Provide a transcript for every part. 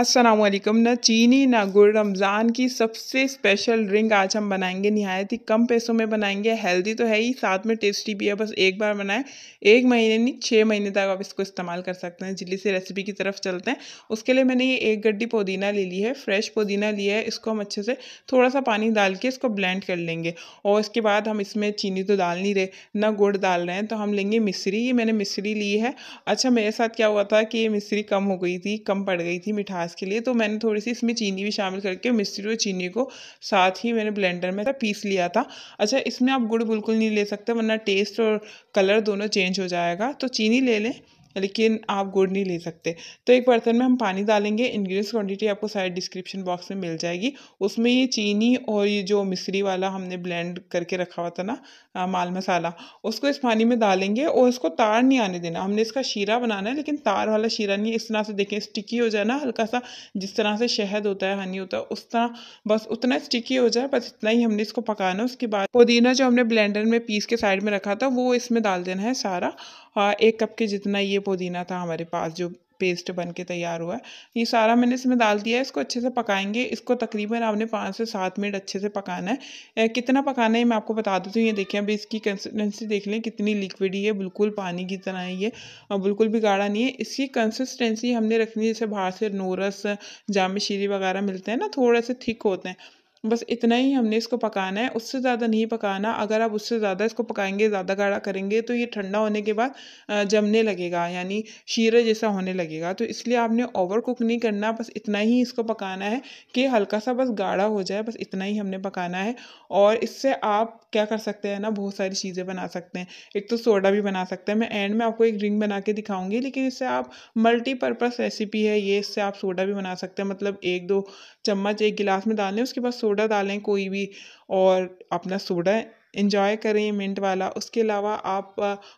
असलम ना चीनी ना गुड़ रमज़ान की सबसे स्पेशल ड्रिंक आज हम बनाएंगे नहायत ही कम पैसों में बनाएंगे हेल्दी तो है ही साथ में टेस्टी भी है बस एक बार बनाएं एक महीने नहीं छः महीने तक आप इसको इस्तेमाल कर सकते हैं जल्दी से रेसिपी की तरफ चलते हैं उसके लिए मैंने ये एक गड्डी पुदीना ले ली है फ्रेश पुदीना लिया है इसको हम अच्छे से थोड़ा सा पानी डाल के इसको ब्लेंड कर लेंगे और इसके बाद हम इसमें चीनी तो डाल नहीं रहे ना गुड़ डाल रहे हैं तो हम लेंगे मिश्री ये मैंने मिश्री ली है अच्छा मेरे साथ क्या हुआ था कि ये मिश्री कम हो गई थी कम पड़ गई थी मिठास बनास के लिए तो मैंने थोड़ी सी इसमें चीनी भी शामिल करके मिस्त्री और चीनी को साथ ही मैंने ब्लेंडर में पीस लिया था अच्छा इसमें आप गुड़ बिल्कुल नहीं ले सकते वरना टेस्ट और कलर दोनों चेंज हो जाएगा तो चीनी ले लें लेकिन आप गुड़ नहीं ले सकते तो एक बर्तन में हम पानी डालेंगे इंग्रेडिएंट्स क्वांटिटी आपको सारे डिस्क्रिप्शन बॉक्स में मिल जाएगी उसमें ये चीनी और ये जो मिश्री वाला हमने ब्लेंड करके रखा हुआ था ना माल मसाला उसको इस पानी में डालेंगे और इसको तार नहीं आने देना हमने इसका शीरा बनाना है लेकिन तार वाला शीरा नहीं इस तरह से देखें स्टिकी हो जाए ना हल्का सा जिस तरह से शहद होता है हनी होता है उस तरह बस उतना स्टिकी हो जाए बस इतना ही हमने इसको पकाना उसके बाद पुदीना जो हमने ब्लेंडर में पीस के साइड में रखा था वो इसमें डाल देना है सारा एक कप के जितना ये पुदीना था हमारे पास जो पेस्ट बन के तैयार हुआ है ये सारा मैंने इसमें डाल दिया है इसको अच्छे से पकाएंगे इसको तकरीबन आपने पाँच से सात मिनट अच्छे से पकाना है ए, कितना पकाना है मैं आपको बता देती तो हूँ ये देखिए अभी इसकी कंसिस्टेंसी देख लें कितनी लिक्विड ही है बिल्कुल पानी की तरह ही है और बिल्कुल भी गाढ़ा नहीं है इसकी कंसिस्टेंसी हमने रखनी है जैसे बाहर से नोरस जाम शीरी वगैरह मिलते हैं ना थोड़े से थिक होते हैं बस इतना ही हमने इसको पकाना है उससे ज़्यादा नहीं पकाना अगर आप उससे ज़्यादा इसको पकाएंगे ज़्यादा गाढ़ा करेंगे तो ये ठंडा होने के बाद जमने लगेगा यानी शीरे जैसा होने लगेगा तो इसलिए आपने ओवर कुक नहीं करना बस इतना ही इसको पकाना है कि हल्का सा बस गाढ़ा हो जाए बस इतना ही हमने पकाना है और इससे आप क्या कर सकते हैं ना बहुत सारी चीज़ें बना सकते हैं एक तो सोडा भी बना सकते हैं मैं एंड में आपको एक ड्रिंक बना के दिखाऊँगी लेकिन इससे आप मल्टीपर्पज़ रेसिपी है ये इससे आप सोडा भी बना सकते हैं मतलब एक दो चम्मच एक गिलास में लें उसके बाद सोडा डालें कोई भी और अपना सोडा इंजॉय करें मिंट वाला उसके अलावा आप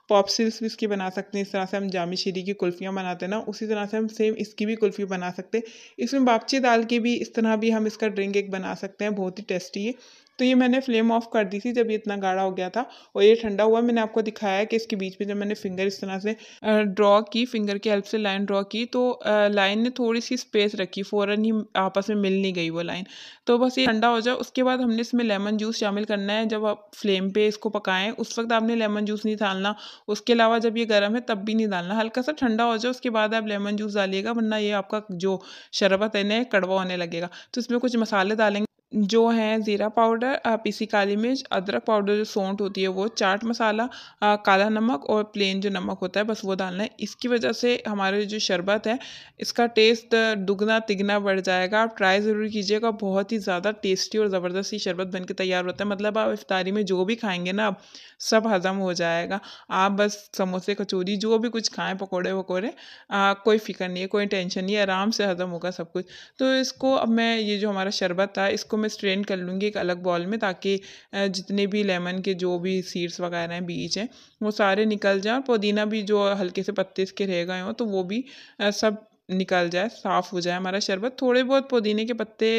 पॉपसिल्स भी इसकी बना सकते हैं इस तरह से हम जामी शीरी की कुल्फ़ियाँ बनाते हैं ना उसी तरह से हम सेम इसकी भी कुल्फ़ी बना सकते हैं इसमें बापचे दाल के भी इस तरह भी हम इसका ड्रिंक एक बना सकते हैं बहुत ही टेस्टी है तो ये मैंने फ्लेम ऑफ कर दी थी जब ये इतना गाढ़ा हो गया था और ये ठंडा हुआ मैंने आपको दिखाया कि इसके बीच में जब मैंने फिंगर इस तरह से ड्रॉ की फिंगर की हेल्प से लाइन ड्रॉ की तो लाइन ने थोड़ी सी स्पेस रखी फ़ौरन ही आपस में मिल नहीं गई वो लाइन तो बस ये ठंडा हो जाए उसके बाद हमने इसमें लेमन जूस शामिल करना है जब आप फ्लेम पे इसको पकाएं उस वक्त आपने लेमन जूस नहीं डालना उसके अलावा जब ये गर्म है तब भी नहीं डालना हल्का सा ठंडा हो जाए उसके बाद आप लेमन जूस डालिएगा वरना ये आपका जो शरबत है ना कड़वा होने लगेगा तो इसमें कुछ मसाले डालेंगे जो हैं ज़ीरा पाउडर पीसी काली मिर्च अदरक पाउडर जो सौंठ होती है वो चाट मसाला आ, काला नमक और प्लेन जो नमक होता है बस वो डालना है इसकी वजह से हमारे जो शरबत है इसका टेस्ट दुगना तिगना बढ़ जाएगा आप ट्राई ज़रूर कीजिएगा बहुत ही ज़्यादा टेस्टी और ज़बरदस्ती शरबत बन के तैयार होता है मतलब आप इफ्तारी में जो भी खाएँगे ना सब हज़म हो जाएगा आप बस समोसे कचौरी जो भी कुछ खाएँ पकौड़े वकौड़े कोई फ़िक्र नहीं है कोई टेंशन नहीं आराम से हज़म होगा सब कुछ तो इसको अब मैं ये जो हमारा शरबत था इसको मैं स्ट्रेन कर लूँगी एक अलग बॉल में ताकि जितने भी लेमन के जो भी सीड्स वगैरह हैं बीज हैं वो सारे निकल जाएँ पुदीना भी जो हल्के से पत्ते इसके रह गए हों तो वो भी सब निकल जाए साफ़ हो जाए हमारा शरबत थोड़े बहुत पुदीने के पत्ते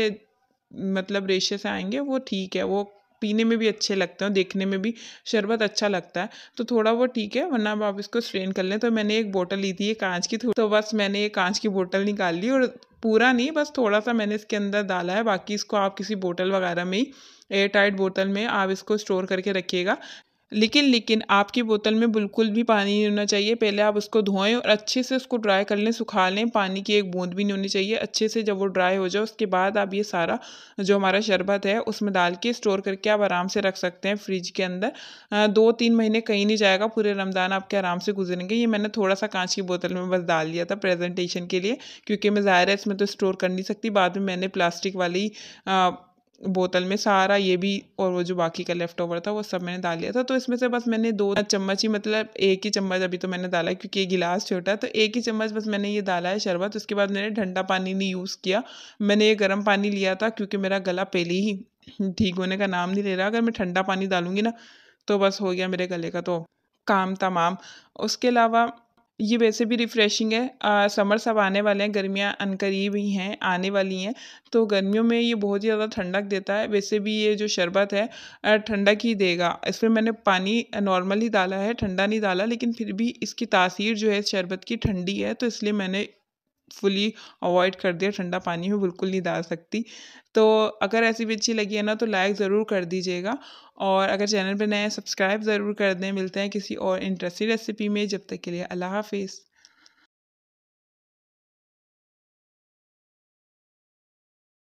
मतलब रेशे से आएंगे वो ठीक है वो पीने में भी अच्छे लगते हैं देखने में भी शरबत अच्छा लगता है तो थोड़ा वो ठीक है वरना आप इसको स्ट्रेन कर लें तो मैंने एक बोतल ली थी ये कांच की तो बस मैंने ये कांच की बोतल निकाल ली और पूरा नहीं बस थोड़ा सा मैंने इसके अंदर डाला है बाकी इसको आप किसी बोतल वगैरह में ही एयर टाइट बोतल में आप इसको स्टोर करके रखिएगा लेकिन लेकिन आपकी बोतल में बिल्कुल भी पानी नहीं होना चाहिए पहले आप उसको धोएं और अच्छे से उसको ड्राई कर लें सुखा लें पानी की एक बूंद भी नहीं होनी चाहिए अच्छे से जब वो ड्राई हो जाए उसके बाद आप ये सारा जो हमारा शरबत है उसमें डाल के स्टोर करके आप आराम से रख सकते हैं फ्रिज के अंदर दो तीन महीने कहीं नहीं जाएगा पूरे रमज़ान आपके आराम से गुजरेंगे ये मैंने थोड़ा सा कांच की बोतल में बस डाल लिया था प्रेजेंटेशन के लिए क्योंकि मैं ज़ाहिर है इसमें तो स्टोर कर नहीं सकती बाद में मैंने प्लास्टिक वाली बोतल में सारा ये भी और वो जो बाकी का लेफ्ट ओवर था वो सब मैंने डाल लिया था तो इसमें से बस मैंने दो चम्मच ही मतलब एक ही चम्मच अभी तो मैंने डाला क्योंकि ये गिलास छोटा है तो एक ही चम्मच बस मैंने ये डाला है शरबत उसके बाद मैंने ठंडा पानी नहीं यूज़ किया मैंने ये गर्म पानी लिया था क्योंकि मेरा गला पहले ही ठीक होने का नाम नहीं ले रहा अगर मैं ठंडा पानी डालूंगी ना तो बस हो गया मेरे गले का तो काम तमाम उसके अलावा ये वैसे भी रिफ़्रेशिंग है समर सब आने वाले हैं गर्मियाँ अनकरीब ही हैं आने वाली हैं तो गर्मियों में ये बहुत ही ज़्यादा ठंडक देता है वैसे भी ये जो शरबत है ठंडक ही देगा इसमें मैंने पानी नॉर्मल ही डाला है ठंडा नहीं डाला लेकिन फिर भी इसकी तासीर जो है शरबत की ठंडी है तो इसलिए मैंने फुली अवॉइड कर दिया ठंडा पानी में बिल्कुल नहीं डाल सकती तो अगर ऐसी भी अच्छी लगी है ना तो लाइक ज़रूर कर दीजिएगा और अगर चैनल पर नए सब्सक्राइब ज़रूर कर दें मिलते हैं किसी और इंटरेस्टिंग रेसिपी में जब तक के लिए अल्लाह हाफिज़